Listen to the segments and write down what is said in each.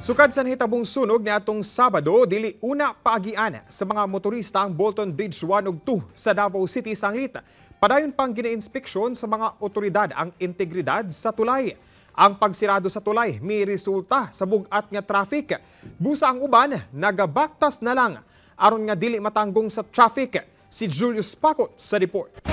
Sukad sa nitabong sunog ni atong Sabado, dili una pagian sa mga motorista ang Bolton Bridge 1 ug 2 sa Davao City, Sanglit. Padayon pang gina-inspeksyon sa mga otoridad ang integridad sa tulay. Ang pagsirado sa tulay may resulta sa bugat nga traffic. Busa ang uban, nagabaktas na lang. Aron nga dili matanggong sa traffic, si Julius Pakot sa report.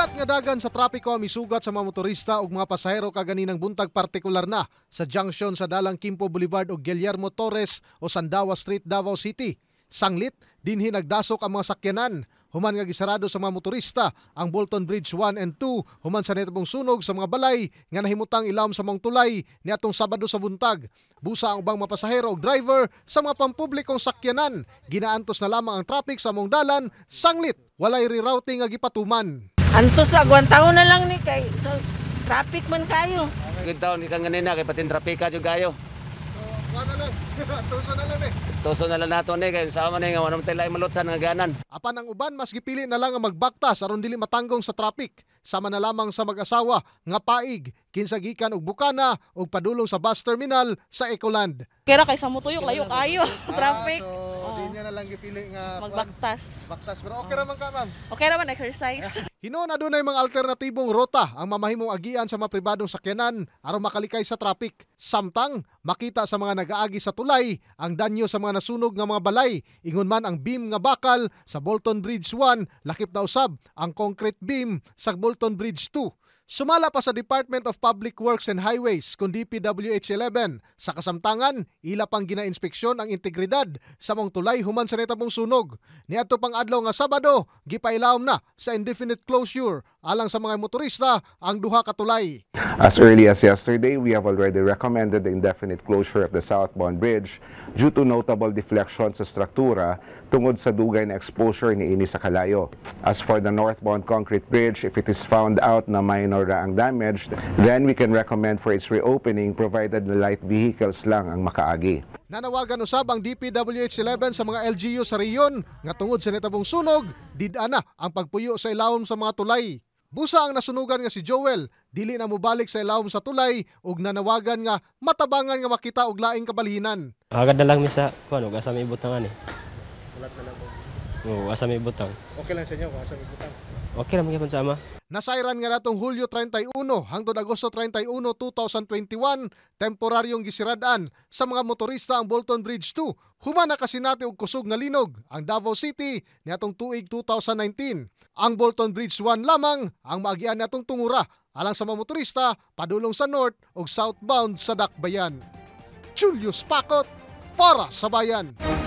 Upat nga dagan sa trapiko misugat sa mga motorista ug mga pasahero kaganinang buntag partikular na sa junction sa dalang Kimpo Boulevard o Guillermo Torres o Sandawa Street, Davao City. Sanglit, dinhi nagdasok ang mga sakyanan human nga gisarado sa mga motorista ang Bolton Bridge 1 and 2 human sa netbong sunog sa mga balay nga nahimutang ilawom sa mong tulay ni atong Sabado sa buntag. Busa ang ubang mapasahero og driver sa mga pampublikong sakyanan. Ginaantos na lamang ang traffic sa mong dalan, sanglit, walay rerouting nga gipatuman. Antos agwan taon na lang ni kay so traffic man kayo. Good taon ni kang ganina kay patin trapika jud kayo. Tuso na lang eh. Tuso na lang nato ni kay sama ni nga tay lay malutsan nga ganan. Apan ang uban mas gipili na lang ang magbaktas aron dili matanggong sa traffic. Sama na lamang sa mag-asawa nga paig kinsa gikan og bukana og padulong sa bus terminal sa Ecoland. Kera kay sa motuyok layo kayo traffic. Ah, lang gipili nga ah, magbaktas. Baktas pero okay oh. ra man ka ma'am. Okay ra man exercise. Hinon adunay mga alternatibong rota ang mamahimong agian sa mga pribadong sakyanan aron makalikay sa traffic. Samtang makita sa mga nagaagi sa tulay ang danyo sa mga nasunog nga mga balay ingon man ang beam nga bakal sa Bolton Bridge 1 lakip na usab ang concrete beam sa Bolton Bridge 2. Sumala pa sa Department of Public Works and Highways kung DPWH 11 sa kasamtangan ila pang ginainspeksyon ang integridad sa mong tulay human sa netabong sunog. Ni ato pang adlaw nga Sabado gipailawom na sa indefinite closure alang sa mga motorista ang duha ka tulay. As early as yesterday, we have already recommended the indefinite closure of the southbound bridge due to notable deflection sa struktura tungod sa dugay na exposure ni ini sa kalayo. As for the northbound concrete bridge, if it is found out na minor or ang damaged, then we can recommend for its reopening provided na light vehicles lang ang makaagi. Nanawagan usab ang DPWH-11 sa mga LGU sa reyon nga tungod sa netabong sunog, didana ang pagpuyo sa ilawom sa mga tulay. Busa ang nasunugan nga si Joel, dili na mubalik sa ilawom sa tulay ug nanawagan nga matabangan nga makita og laing kabalhinan. Agad na lang mi sa kuno, asa may ibutangan eh. Ulat na lang. Oo, asa may butang. Okay lang sa inyo asa may butang. Okay lang magyapon sama. Nasairan nga natong Hulyo 31 hangtod Agosto 31, 2021, temporaryong gisiradaan sa mga motorista ang Bolton Bridge 2. Human na kasinati og kusog nga linog ang Davao City niatong tuig 2019. Ang Bolton Bridge 1 lamang ang maagian natong tungura alang sa mga motorista padulong sa north ug southbound sa Dakbayan. Julius Pakot para sa bayan.